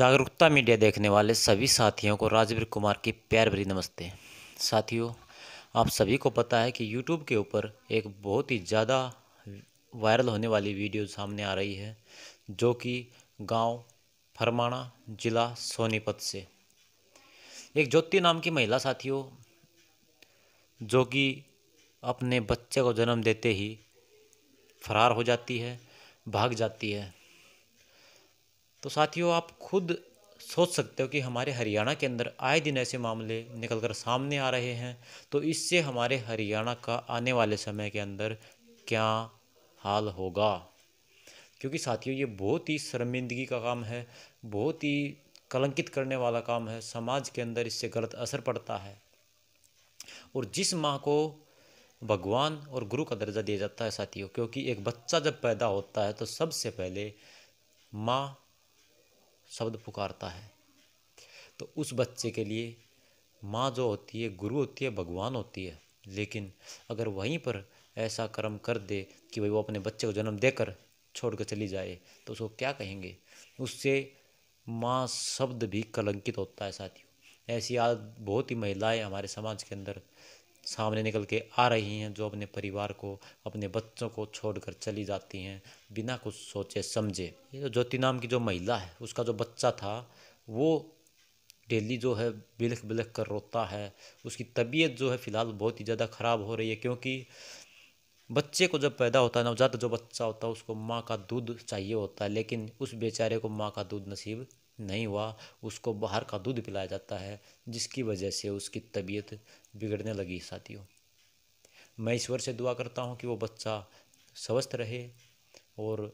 जागरूकता मीडिया देखने वाले सभी साथियों को राजवीर कुमार की प्यार भरी नमस्ते साथियों आप सभी को पता है कि यूट्यूब के ऊपर एक बहुत ही ज़्यादा वायरल होने वाली वीडियो सामने आ रही है जो कि गांव फरमाणा जिला सोनीपत से एक ज्योति नाम की महिला साथियों जो कि अपने बच्चे को जन्म देते ही फरार हो जाती है भाग जाती है तो साथियों आप खुद सोच सकते हो कि हमारे हरियाणा के अंदर आए दिन ऐसे मामले निकल कर सामने आ रहे हैं तो इससे हमारे हरियाणा का आने वाले समय के अंदर क्या हाल होगा क्योंकि साथियों ये बहुत ही शर्मिंदगी का काम है बहुत ही कलंकित करने वाला काम है समाज के अंदर इससे गलत असर पड़ता है और जिस माँ को भगवान और गुरु का दर्जा दिया जाता है साथियों क्योंकि एक बच्चा जब पैदा होता है तो सबसे पहले माँ शब्द पुकारता है तो उस बच्चे के लिए माँ जो होती है गुरु होती है भगवान होती है लेकिन अगर वहीं पर ऐसा कर्म कर दे कि भाई वो अपने बच्चे को जन्म देकर छोड़ कर चली जाए तो उसको क्या कहेंगे उससे माँ शब्द भी कलंकित होता है साथियों ऐसी आज बहुत ही महिलाएं हमारे समाज के अंदर सामने निकल के आ रही हैं जो अपने परिवार को अपने बच्चों को छोड़कर चली जाती हैं बिना कुछ सोचे समझे ये जो ज्योति नाम की जो महिला है उसका जो बच्चा था वो डेली जो है बिलख बिलख कर रोता है उसकी तबीयत जो है फ़िलहाल बहुत ही ज़्यादा ख़राब हो रही है क्योंकि बच्चे को जब पैदा होता है नवजात जो बच्चा होता है उसको माँ का दूध चाहिए होता है लेकिन उस बेचारे को माँ का दूध नसीब नहीं हुआ उसको बाहर का दूध पिलाया जाता है जिसकी वजह से उसकी तबीयत बिगड़ने लगी साथियों मैं ईश्वर से दुआ करता हूँ कि वो बच्चा स्वस्थ रहे और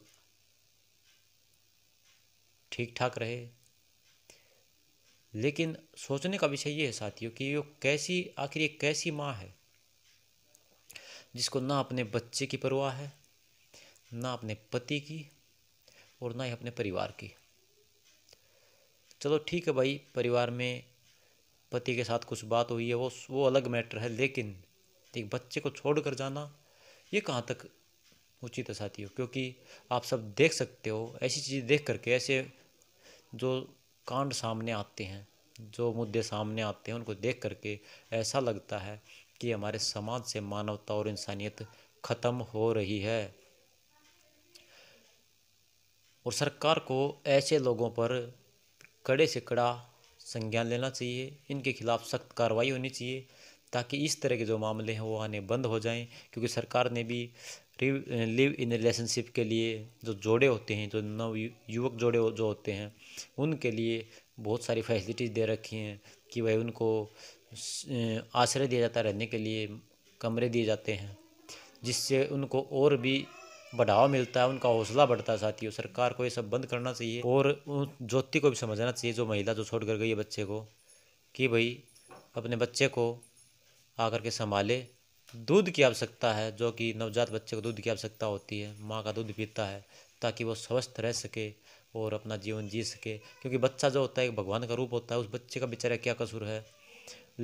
ठीक ठाक रहे लेकिन सोचने का विषय ये है साथियों कि ये कैसी आखिर ये कैसी माँ है जिसको ना अपने बच्चे की परवाह है ना अपने पति की और ना ही अपने परिवार की चलो ठीक है भाई परिवार में पति के साथ कुछ बात हुई है वो वो अलग मैटर है लेकिन एक बच्चे को छोड़ कर जाना ये कहाँ तक उचित है साथियों क्योंकि आप सब देख सकते हो ऐसी चीज़ देख करके ऐसे जो कांड सामने आते हैं जो मुद्दे सामने आते हैं उनको देख करके ऐसा लगता है कि हमारे समाज से मानवता और इंसानियत ख़त्म हो रही है और सरकार को ऐसे लोगों पर कड़े से कड़ा संज्ञान लेना चाहिए इनके खिलाफ सख्त कार्रवाई होनी चाहिए ताकि इस तरह के जो मामले हैं वो आने बंद हो जाएं क्योंकि सरकार ने भी लिव इन रिलेशनशिप के लिए जो जोड़े होते हैं जो नव युवक जोड़े जो होते हैं उनके लिए बहुत सारी फैसिलिटीज़ दे रखी हैं कि वह उनको आश्रय दिया जाता रहने के लिए कमरे दिए जाते हैं जिससे उनको और भी बढ़ावा मिलता है उनका हौसला बढ़ता है साथियों सरकार को ये सब बंद करना चाहिए और ज्योति को भी समझना चाहिए जो महिला जो छोड़ कर गई है बच्चे को कि भाई अपने बच्चे को आकर के संभाले दूध की आवश्यकता है जो कि नवजात बच्चे को दूध की आवश्यकता होती है माँ का दूध पीता है ताकि वो स्वस्थ रह सके और अपना जीवन जी सके क्योंकि बच्चा जो होता है एक भगवान का रूप होता है उस बच्चे का बेचारा क्या कसूर है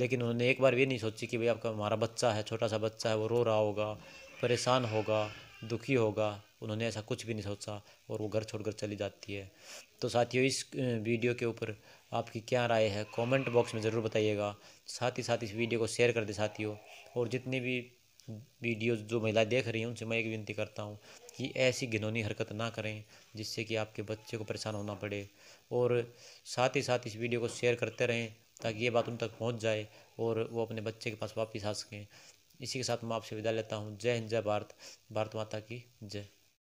लेकिन उन्होंने एक बार ये नहीं सोची कि भाई आपका हमारा बच्चा है छोटा सा बच्चा है वो रो रहा होगा परेशान होगा दुखी होगा उन्होंने ऐसा कुछ भी नहीं सोचा और वो घर छोड़कर चली जाती है तो साथियों इस वीडियो के ऊपर आपकी क्या राय है कमेंट बॉक्स में ज़रूर बताइएगा साथ ही साथ इस वीडियो को शेयर कर दे साथियों और जितनी भी वीडियो जो महिलाएं देख रही हैं उनसे मैं एक विनती करता हूँ कि ऐसी घिनौनी हरकत ना करें जिससे कि आपके बच्चे को परेशान होना पड़े और साथ ही साथ इस वीडियो को शेयर करते रहें ताकि ये बात उन तक पहुँच जाए और वो अपने बच्चे के पास वापस आ सकें इसी के साथ मैं आपसे विदा लेता हूँ जय हिंद जय भारत भारत माता की जय